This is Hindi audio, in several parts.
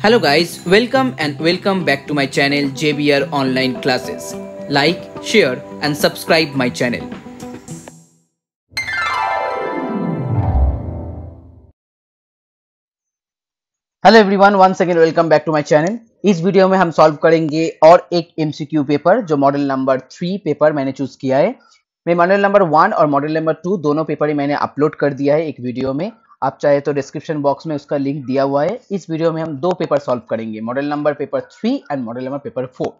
Hello guys welcome and welcome back to my channel JBR online classes like share and subscribe my channel hello everyone once again welcome back to my channel इस वीडियो में हम सॉल्व करेंगे और एक एमसीक्यू पेपर जो मॉडल नंबर थ्री पेपर मैंने चूज किया है मैं मॉडल नंबर वन और मॉडल नंबर टू दोनों पेपर ही मैंने अपलोड कर दिया है एक वीडियो में आप चाहे तो डिस्क्रिप्शन बॉक्स में उसका लिंक दिया हुआ है इस वीडियो में हम दो पेपर सॉल्व करेंगे model number paper three and model number paper four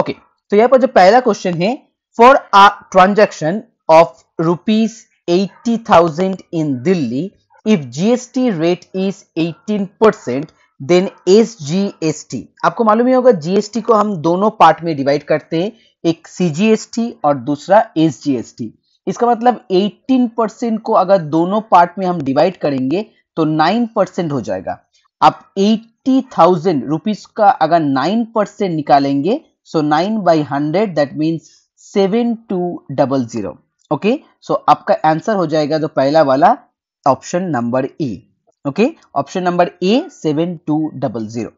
okay तो यहाँ पर जो पहला क्वेश्चन है for a transaction of rupees eighty thousand in Delhi if GST rate is eighteen percent then S G S T आपको मालूम ही होगा जीएसटी को हम दोनों पार्ट में डिवाइड करते हैं एक सीजीएसटी और दूसरा एस जी एस टी इसका मतलब 18 परसेंट को अगर दोनों पार्ट में हम डिवाइड करेंगे तो 9 परसेंट हो जाएगा आप 80,000 रुपीज का अगर 9 परसेंट निकालेंगे so 9 by hundred that means seven two double zero okay so आपका आंसर हो जाएगा तो पहला वाला option number A okay option number A seven two double zero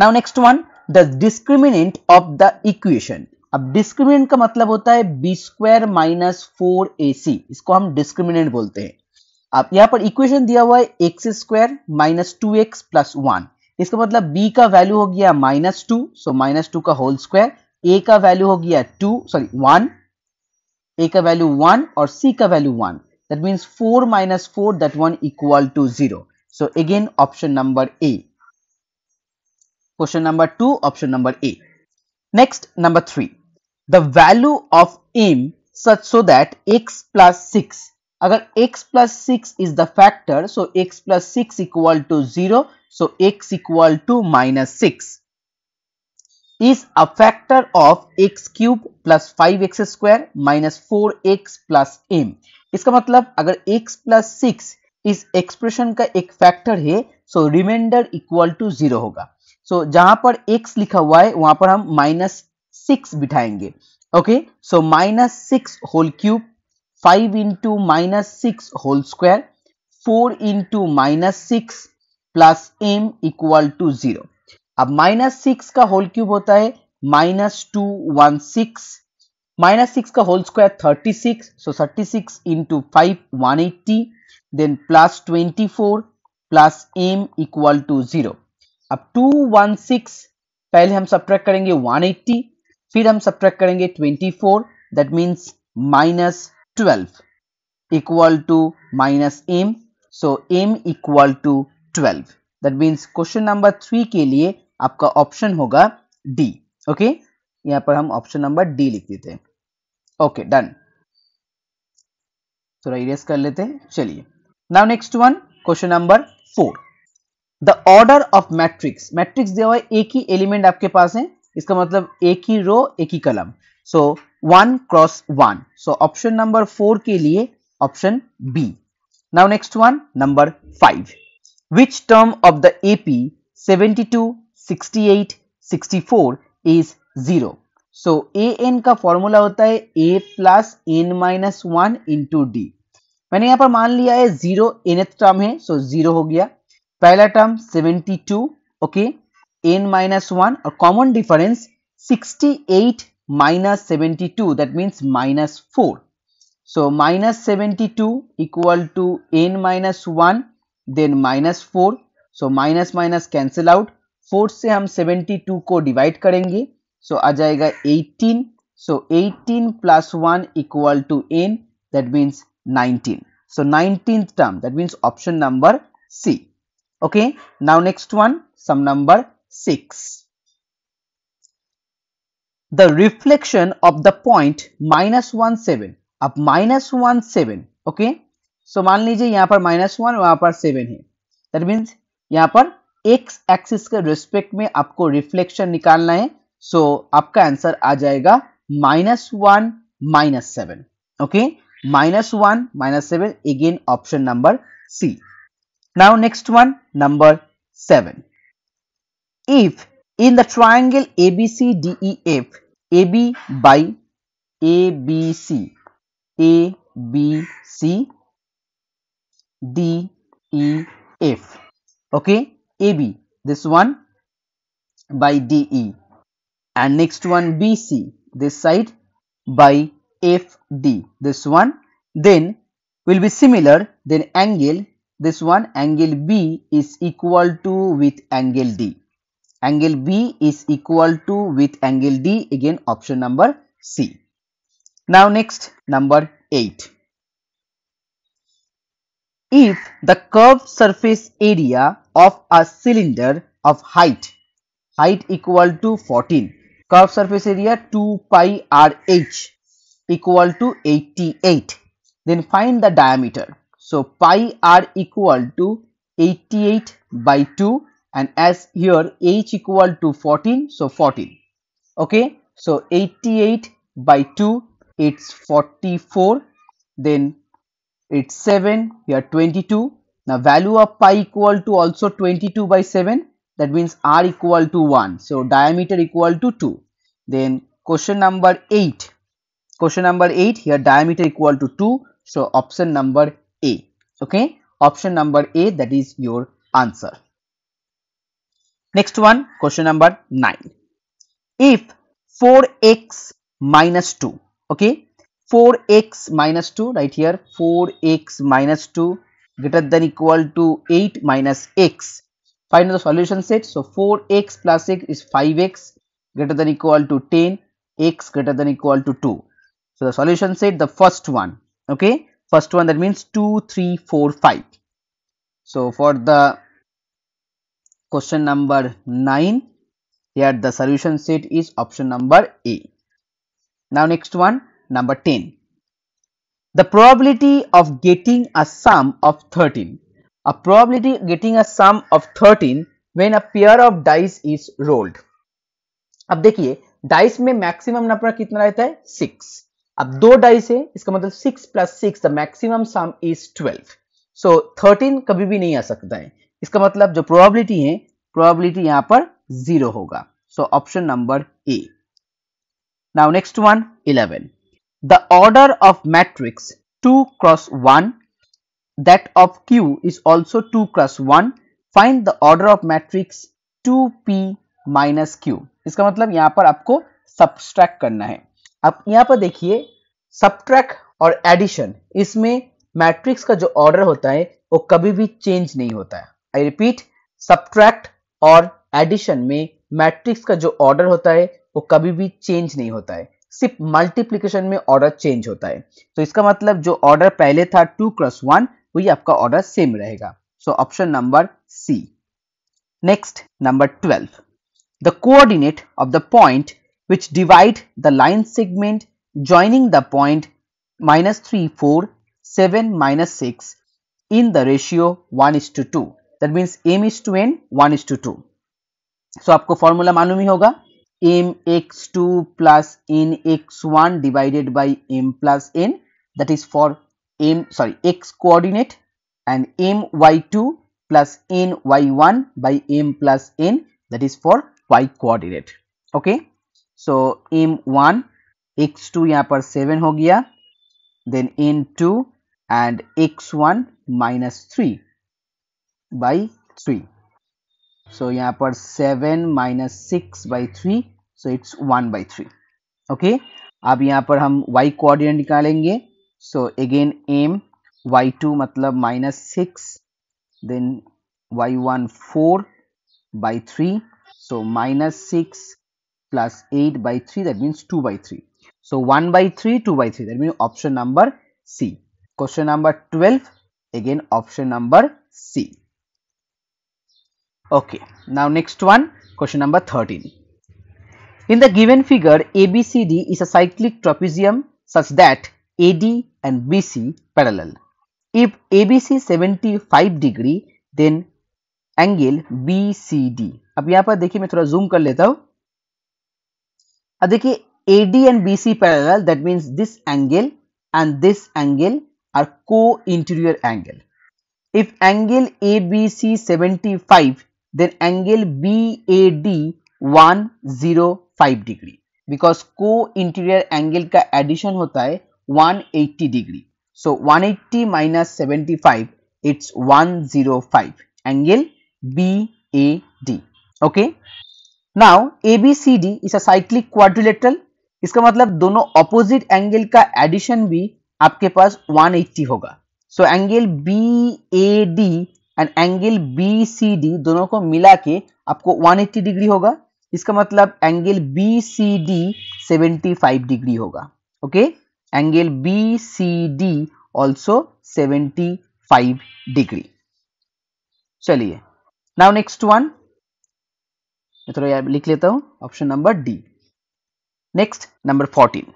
now next one the discriminant of the equation अब डिस्क्रिमिनेंट का मतलब होता है B square minus four A C इसको हम डिस्क्रिमिनेंट बोलते हैं अब यहां पर इक्वेशन दिया हुआ है x square minus two x plus one इसका मतलब बी का वैल्यू हो गया minus two so minus two का होल स्क्वायर ए का वैल्यू हो गया टू सॉरी वन ए का वैल्यू वन और सी का value one that means four minus four that one equal to zero so again option number A question number two option number A next number three the value of m such so that x plus 6 अगर x plus 6 is the factor so x plus 6 equal to 0 so x equal to minus 6 is a factor of x cube plus 5x square minus 4x plus m इसका मतलब अगर x plus 6 इस एक्सप्रेशन का एक फैक्टर है so remainder equal to zero होगा सो so, जहां पर x लिखा हुआ है वहां पर हम माइनस सिक्स बिठाएंगे okay so minus six whole cube five into minus six whole square four into minus six plus M equal to zero अब माइनस सिक्स का होल क्यूब होता है minus two one six minus six का whole square thirty six so thirty six into five one eighty then plus twenty four plus M equal to zero अब टू वन सिक्स पहले हम सब करेंगे वन एट्टी फिर हम सब करेंगे twenty four that means minus twelve equal to minus M so M equal to twelve that means question number three के लिए आपका ऑप्शन होगा डी ओके okay? यहां पर हम ऑप्शन नंबर डी लिख देते हैं ओके डन थोड़ा इरेस कर लेते हैं चलिए now next one question number four the order of matrix matrix दिया हुआ है एक ही एलिमेंट आपके पास है इसका मतलब एक ही रो एक ही column so one cross one so option number four के लिए option B now next one number five which term of the AP at sixty four is zero so A N का फॉर्मूला होता है A plus N minus one into D मैंने यहां पर मान लिया है जीरो एन टर्म है सो so जीरो हो गया पहला term two okay n minus 1 a common difference 68 minus 72 that means minus 4 so minus 72 equal to n minus 1 then minus 4 so minus minus cancel out 4 se hum 72 ko divide karenge so a jayega 18 so 18 plus 1 equal to n that means 19 so 19th term that means option number c okay now next one some number 6. The reflection of the point minus one seven अब minus one seven okay so मान लीजिए यहां पर माइनस वन वहां पर सेवन है दैट मीन्स यहाँ पर एक्स एक्सिस के रिस्पेक्ट में आपको रिफ्लेक्शन निकालना है सो so, आपका आंसर आ जाएगा minus one minus seven okay minus one minus seven again option number C now next one number seven if in the triangle ABCDEF, AB by ABC, ABC, DEF, okay, AB, this one by DE and next one BC, this side by FD, this one, then will be similar, then angle, this one angle B is equal to with angle D angle B is equal to with angle D again option number C. Now next number 8. If the curved surface area of a cylinder of height, height equal to 14, curved surface area 2 pi RH equal to 88, then find the diameter. So pi R equal to 88 by 2 and as here h equal to 14 so 14 okay so 88 by 2 it's 44 then it's 7 here 22 now value of pi equal to also 22 by 7 that means r equal to 1 so diameter equal to 2 then question number 8 question number 8 here diameter equal to 2 so option number a okay option number a that is your answer Next one, question number 9. If 4x minus 2, okay, 4x minus 2 right here, 4x minus 2 greater than equal to 8 minus x. Find the solution set. So 4x plus x is 5x greater than equal to 10, x greater than equal to 2. So the solution set, the first one, okay, first one that means 2, 3, 4, 5. So for the question number nine here the solution set is option number A now next one number ten the probability of getting a sum of thirteen a probability getting a sum of thirteen when a pair of dice is rolled अब देखिए डाइस में मैक्सिमम नंबर कितना रहता है सिक्स अब दो डाइस है इसका मतलब six plus six the maximum sum is twelve so thirteen कभी भी नहीं आ सकता है इसका मतलब जो प्रोबेबिलिटी है प्रोबेबिलिटी यहां पर जीरो होगा so option number A now next one eleven the order of matrix two cross one that of Q is also two cross one find the order of matrix two P minus Q इसका मतलब यहां पर आपको सब्सट्रैक्ट करना है अब यहां पर देखिए सब्ट्रैक्ट और एडिशन इसमें मैट्रिक्स का जो ऑर्डर होता है वो कभी भी चेंज नहीं होता है आई रिपीट सब्ट्रैक्ट और एडिशन में मैट्रिक्स का जो ऑर्डर होता है वो कभी भी चेंज नहीं होता है सिर्फ मल्टीप्लीकेशन में ऑर्डर चेंज होता है तो इसका मतलब जो ऑर्डर पहले था टू क्रॉस वन वही आपका ऑर्डर सेम रहेगा so option number C next number twelve the coordinate of the point which divide the line segment joining the point minus three four seven minus six in the ratio one is to two that means m is 2 n 1 is to 2 so aapko formula malum hi hoga m x 2 plus n x 1 divided by m plus n that is for m sorry x coordinate and m y 2 plus n y 1 by m plus n that is for y coordinate okay so m 1 x 2 yahan par 7 ho gaya then n 2 and x 1 minus 3 by three so यहाँ पर seven minus six by three so it's one by three okay अब यहाँ पर हम y कोऑर्डिनेट निकालेंगे सो अगेन m y2 मतलब minus six then y1 one four by three so minus six plus eight by three that means two by three so one by three two by three that mean option number C question number twelve again option number C Okay. Now next one question number 13. In the given figure ABCD is a cyclic trapezium such that AD and BC parallel. If ABC 75 degree then angle BCD. अब यहाँ पर देखिए मैं थोड़ा zoom कर लेता हूं अब देखिए AD and BC parallel. That means this angle and this angle are co-interior angle. If angle ABC 75 then angle BAD 105 degree because co-interior angle ka addition hota hai 180 degree. So 180 minus 75 it's 105 angle BAD. Okay. Now ABCD is a cyclic quadrilateral. इसका मतलब दोनों ऑपोजिट एंगल का एडिशन भी आपके पास 180 होगा. So angle B A D and angle B C D दोनों को मिला के आपको 180 डिग्री होगा इसका मतलब angle B C D seventy five degree होगा okay angle B C D also seventy five degree चलिए नाउ नेक्स्ट वन मैं थोड़ा लिख लेता हूं option number D next number fourteen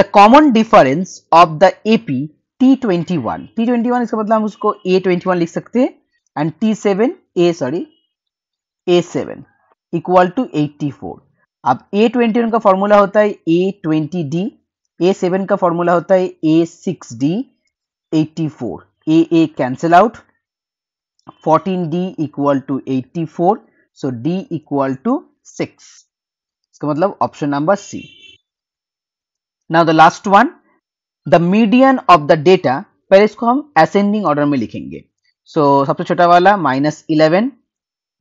the common difference of the AP T twenty one T twenty one इसका मतलब हम उसको ए ट्वेंटी वन लिख सकते हैं and T7 A sorry A7 equal to 84 अब A21 का फॉर्मूला होता है A20D A7 का फॉर्मूला होता है A6D 84 AA cancel out 14D equal to 84 so D equal to 6 इसका मतलब option number C now the last one the median of the data पहले इसको हम असेंडिंग ऑर्डर में लिखेंगे सो सबसे छोटा वाला minus eleven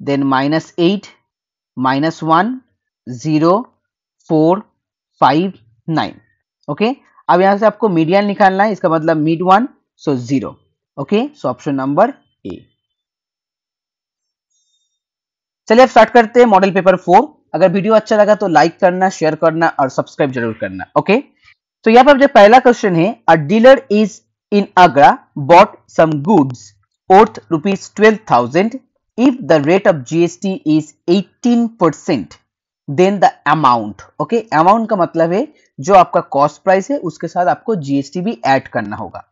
then minus eight minus one zero four five nine okay अब यहां से आपको मीडियन निकालना है इसका मतलब mid one so zero okay so option number A चलिए अब स्टार्ट करते हैं मॉडल पेपर फोर अगर वीडियो अच्छा लगा तो लाइक करना शेयर करना और सब्सक्राइब जरूर करना ओके तो यहां पर जो पहला क्वेश्चन है a dealer is in Agra bought some goods worth rupees 12,000. If the rate of GST is 18%, then the amount okay amount का मतलब है जो आपका कॉस्ट प्राइस है उसके साथ आपको जीएसटी भी एड करना होगा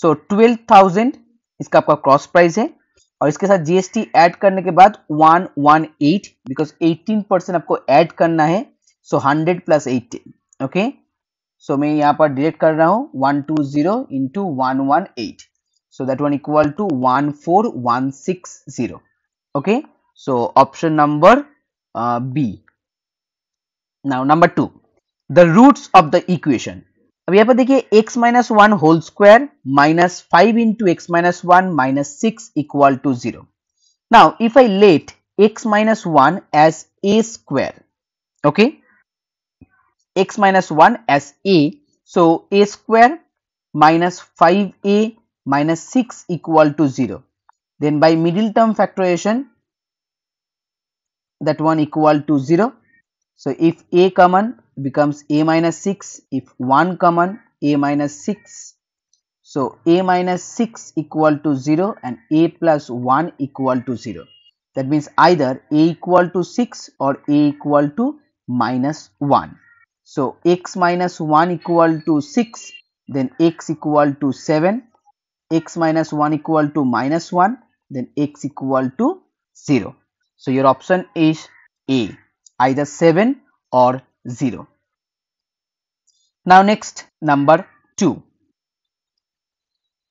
सो ट्वेल्व थाउजेंड इसका आपका कॉस्ट प्राइस है और इसके साथ जीएसटी ऐड करने के बाद one one eight because eighteen percent आपको ऐड करना है so hundred plus eighteen okay so मैं यहाँ पर डिलेक्ट कर रहा हूँ one two zero into one one eight So that one equal to 14160. Okay. So option number uh, B. Now number 2. The roots of the equation. अब यहाँ पर देखिए x one whole square minus five into x minus one minus six equal to zero. Now if I let x minus 1 as a square okay x minus 1 as a so a square minus 5a minus 6 equal to 0 then by middle term factorization that one equal to 0 so if a common becomes a minus 6 if 1 common a minus 6 so a minus 6 equal to 0 and a plus 1 equal to 0 that means either a equal to 6 or a equal to minus 1 so x minus 1 equal to 6 then x equal to 7 x minus 1 equal to minus 1 then x equal to 0. So, your option is A either 7 or 0. Now, next number 2.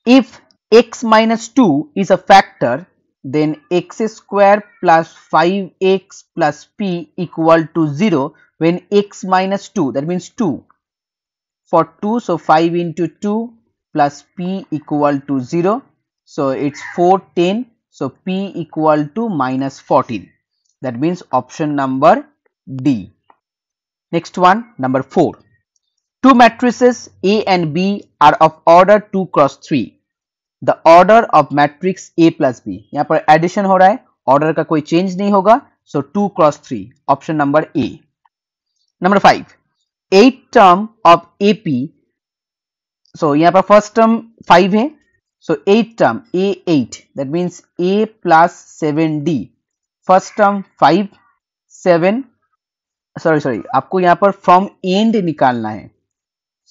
If x minus 2 is a factor then x square plus 5x plus p equal to 0 when x minus 2 that means 2 for 2 so 5 into 2 plus p equal to 0. So, it is 410. So, p equal to minus 14. That means option number D. Next one, number 4. Two matrices A and B are of order 2 cross 3. The order of matrix A plus B. यहाँ पर एडिशन हो रहा है ऑर्डर का कोई चेंज नहीं होगा so two cross three option Number A number five eight term so यहाँ पर फर्स्ट टर्म फाइव है so eight term A eight that means A plus seven D first term five seven sorry sorry आपको यहाँ पर फ्रॉम एंड निकालना है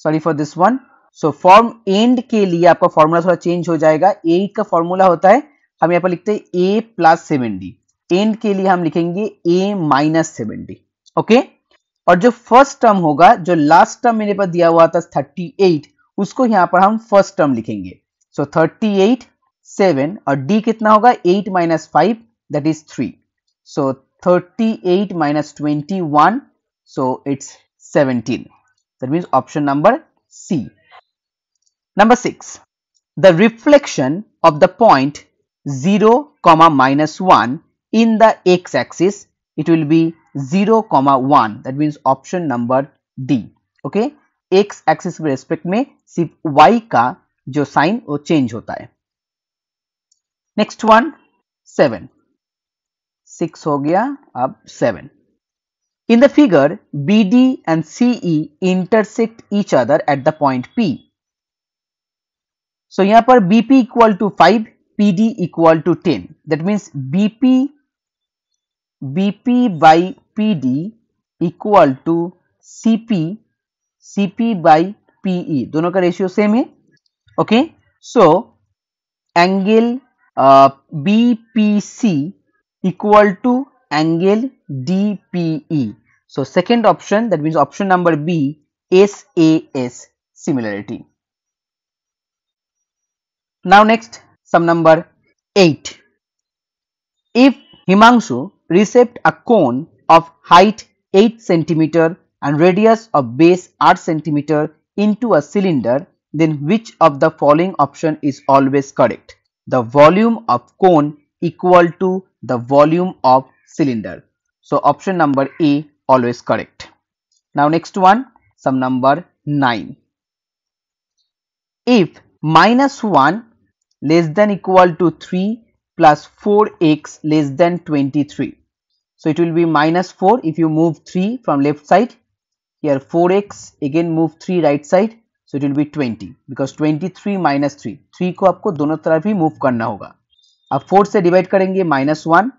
sorry for this one so from end के लिए आपका फॉर्मूला थोड़ा चेंज हो जाएगा एट का फॉर्मूला होता है हम यहाँ पर लिखते हैं A plus seven D end के लिए हम लिखेंगे A minus seven D okay और जो फर्स्ट टर्म होगा जो लास्ट टर्म मेरे पास दिया हुआ था थर्टी एट उसको यहां पर हम फर्स्ट टर्म लिखेंगे so, 38 7 और d कितना होगा 8 minus 5 that is 3 so, 38 minus 21 so it's 17 That means option number C. Number 6 The reflection of the point 0 comma minus 1 in the x axis it will be 0, comma 1 that means option number d okay X axis के रेस्पेक्ट में सिर्फ वाई का जो साइन वो चेंज होता है नेक्स्ट वन सेवन सिक्स हो गया अब seven in the figure B D and CE intersect each other at the point P so यहां पर BP equal to five P D equal to ten that means BP BP by P D equal to CP CP by PE दोनों का रेशियो सेम है okay so angle C equal to angle D PE so second option that mean option number B S A S similarity now next sum number eight if Himanshu receipt a cone of height eight centimetre and radius of base r centimeter into a cylinder then which of the following option is always correct the volume of cone equal to the volume of cylinder so option number a always correct now next one sum number 9 if minus 1 less than equal to 3 plus 4x less than 23 so it will be minus 4 if you move 3 from left side here 4x again move 3 right side so it will be 20 because 23 minus 3 3 को आपको दोनों तरफ ही मूव करना होगा अब 4 से डिवाइड करेंगे minus one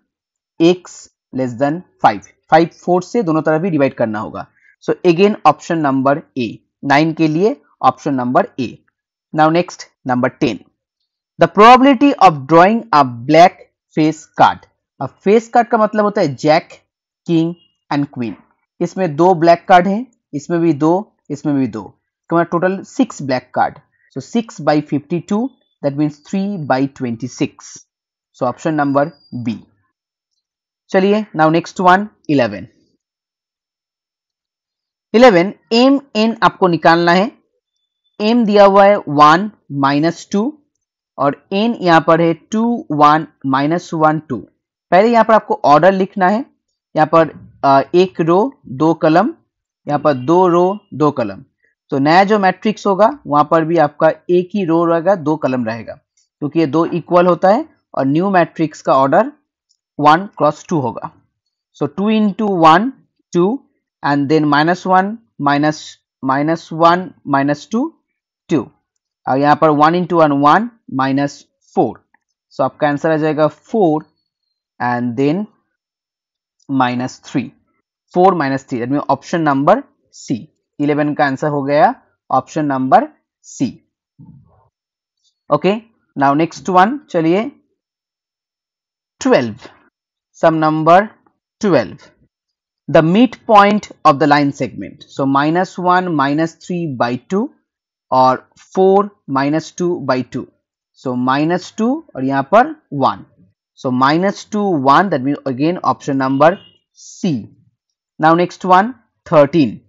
X less than 5 5 4 से दोनों तरफ ही डिवाइड करना होगा so again option number A 9 के लिए option number A now next number 10 the probability of drawing a black face card अब फेस कार्ड का मतलब होता है जैक किंग एंड क्वीन इसमें दो ब्लैक कार्ड हैं इसमें भी दो इसमें भी दो तो हमारा total six black card so six by fifty two that means three by twenty six so option number B चलिए now next one eleven eleven M N आपको निकालना है एम दिया हुआ है वन माइनस टू और एन यहां पर है two one minus one two पहले यहां पर आपको ऑर्डर लिखना है यहां पर uh, एक रो दो कलम यहाँ पर दो रो दो कलम तो नया जो मैट्रिक्स होगा वहां पर भी आपका एक ही रो रहेगा दो कलम रहेगा क्योंकि ये दो इक्वल होता है और न्यू मैट्रिक्स का ऑर्डर वन क्रॉस टू होगा so two into one two and then minus one minus minus one minus two two और यहाँ पर one into one one minus four so आपका आंसर आ जाएगा four and then minus three four minus three that mean option number C eleven का आंसर हो गया option number C okay now next one चलिए twelve sum number twelve the midpoint of the line segment. So, minus 1 minus 3 by 2 और 4 minus 2 by 2. So, minus 2 और यहाँ पर 1. So, minus 2 1 that means again option number C. Now next one 13.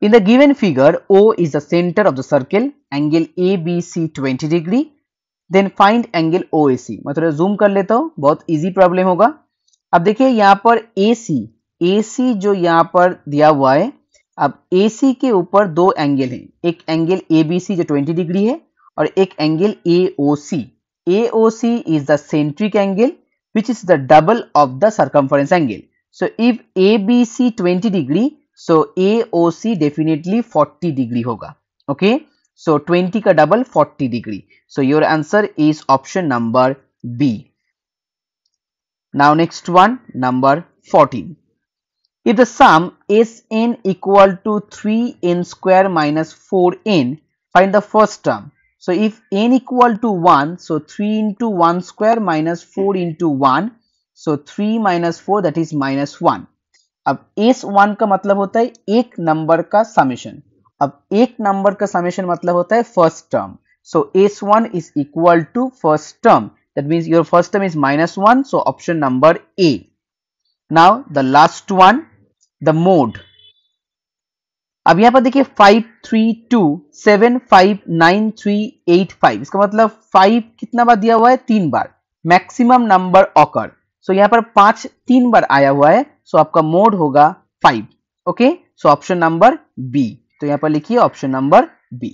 In the given figure, O is the center of the circle, angle ABC 20 degree. Then find angle OAC. मैं थोड़ा zoom कर लेता हूँ बहुत easy problem होगा अब देखिए यहाँ पर AC, AC जो यहाँ पर दिया हुआ है अब AC के ऊपर दो angle हैं एक angle ABC जो 20 degree है और एक angle AOC. AOC is the centric angle which is the double of the circumference angle. So if ABC 20 degree, so AOC definitely 40 degree hoga. Okay. So 20 ka double 40 degree. So your answer is option number B. Now next one number 14. If the sum Sn equal to 3n square minus 4n, find the first term. So if n equal to 1, so 3 into 1 square minus 4 into 1 सो three minus four that is minus one अब एस वन का मतलब होता है एक नंबर का समेशन अब एक नंबर का समेशन मतलब होता है first term so S one is equal to first term that means your first term is minus one so option number A now the last one the mode अब यहां पर देखिए five three two seven five nine three eight five इसका मतलब फाइव कितना बार दिया हुआ है तीन बार मैक्सिमम नंबर ऑकर सो यहां पर पांच तीन बार आया हुआ है सो आपका मोड होगा five okay so option number B तो यहां पर लिखिए ऑप्शन नंबर बी